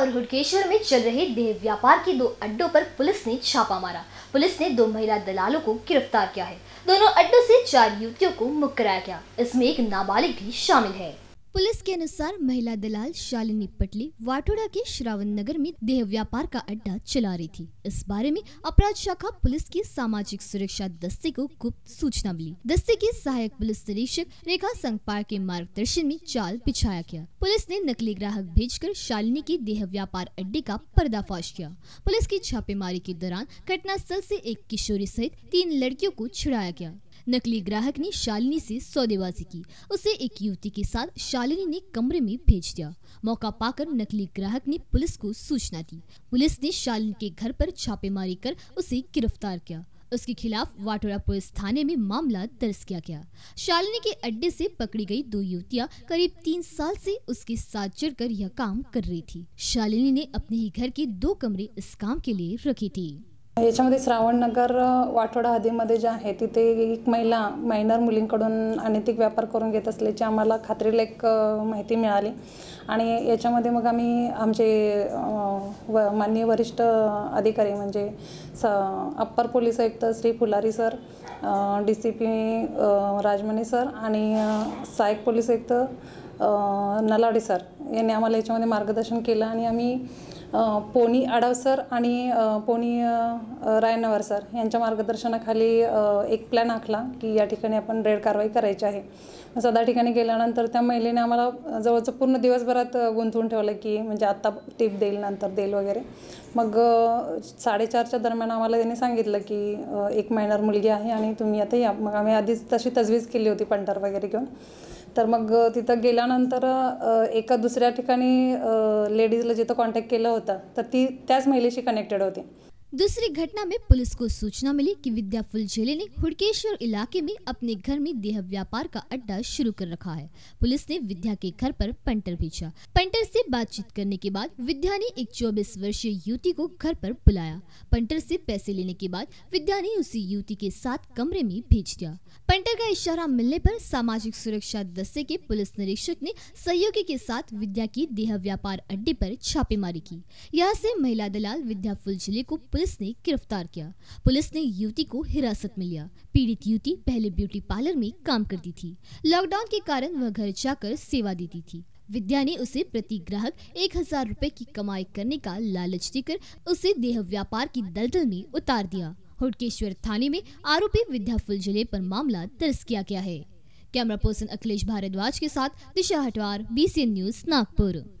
और हुडकेश्वर में चल रहे देह व्यापार के दो अड्डों पर पुलिस ने छापा मारा पुलिस ने दो महिला दलालों को गिरफ्तार किया है दोनों अड्डों से चार युवतियों को मुक्त कराया गया इसमें एक नाबालिग भी शामिल है पुलिस के अनुसार महिला दलाल शालिनी पटली वाटोड़ा के श्रावण नगर में देह व्यापार का अड्डा चला रही थी इस बारे में अपराध शाखा पुलिस की सामाजिक सुरक्षा दस्ते को गुप्त सूचना मिली दस्ते के सहायक पुलिस निरीक्षक रेखा संगपार के मार्गदर्शन में चाल बिछाया गया पुलिस ने नकली ग्राहक भेजकर शालिनी के देह व्यापार अड्डे का पर्दाफाश किया पुलिस की छापेमारी के दौरान घटनास्थल ऐसी एक किशोरी सहित तीन लड़कियों को छुड़ाया गया नकली ग्राहक ने शालिनी से सौदेबाजी की उसे एक युवती के साथ शालिनी ने कमरे में भेज दिया मौका पाकर नकली ग्राहक ने पुलिस को सूचना दी पुलिस ने शालिनी के घर पर छापेमारी कर उसे गिरफ्तार किया उसके खिलाफ वाटोरा पुलिस थाने में मामला दर्ज किया गया शालिनी के अड्डे से पकड़ी गई दो युवतियां करीब तीन साल से उसके साथ चढ़कर यह काम कर रही थी शालिनी ने अपने ही घर के दो कमरे इस काम के लिए रखी थी याच्यामध्ये श्रावणनगर वाठोडा हदीमध्ये जे आहे तिथे एक महिला मायनर मुलींकडून अनैतिक व्यापार करून घेत असल्याची आम्हाला खात्रीलायक माहिती मिळाली आणि याच्यामध्ये मग आम्ही आमचे व माननीय वरिष्ठ अधिकारी म्हणजे स अप्पर पोलीस आयुक्त Shri Phulari sir D C P Rajmani sir आणि सहायक पोलीस आयुक्त नलाडे सर यांनी आम्हाला याच्यामध्ये मार्गदर्शन केलं आणि आम्ही पोनी आडाव सर आणि पोनी रायनवर सर यांच्या मार्गदर्शनाखाली एक प्लॅन आखला की या ठिकाणी आपण रेड कारवाई करायची आहे सदा ठिकाणी गेल्यानंतर त्या महिलेने आम्हाला जवळचं पूर्ण दिवसभरात गुंतवून ठेवलं की म्हणजे आत्ता टीप देईल नंतर देईल वगैरे मग साडेचारच्या दरम्यान आम्हाला त्यांनी सांगितलं की एक मायनर मुलगी आहे आणि तुम्ही आता या मग आम्ही आधीच तशी तजवीज केली होती पंटर वगैरे घेऊन तर मग तिथं गेल्यानंतर एका दुसऱ्या ठिकाणी लेडीजला जिथं कॉन्टॅक्ट केलं होता, तर ती त्याच महिलेशी कनेक्टेड होती दूसरी घटना में पुलिस को सूचना मिली कि विद्या फुलझेले ने हुड़केश्वर इलाके में अपने घर में देह व्यापार का अड्डा शुरू कर रखा है पुलिस ने विद्या के घर पर पंटर भेजा पंटर से बातचीत करने के बाद विद्या ने एक 24 वर्षीय युवती को घर पर बुलाया पंटर से पैसे लेने के बाद विद्या ने उसी युवती के साथ कमरे में भेज दिया पंटर का इशारा मिलने पर सामाजिक सुरक्षा दस्ते के पुलिस निरीक्षक ने सहयोगी के साथ विद्या की देह व्यापार अड्डे पर छापेमारी की यहाँ से महिला दलाल विद्या फुलझेले को पुलिस ने गिरफ्तार किया पुलिस ने युवती को हिरासत में लिया पीड़ित युवती पहले ब्यूटी पार्लर में काम करती थी लॉकडाउन के कारण वह घर जाकर सेवा देती थी विद्या ने उसे प्रति ग्राहक एक हजार रूपए की कमाई करने का लालच देकर उसे देह व्यापार की दलदल में उतार दिया हुडकेश्वर थाने में आरोपी विद्या फुलझले पर मामला दर्ज किया गया है कैमरा पर्सन अखिलेश भारद्वाज के साथ दिशा हटवार बी न्यूज नागपुर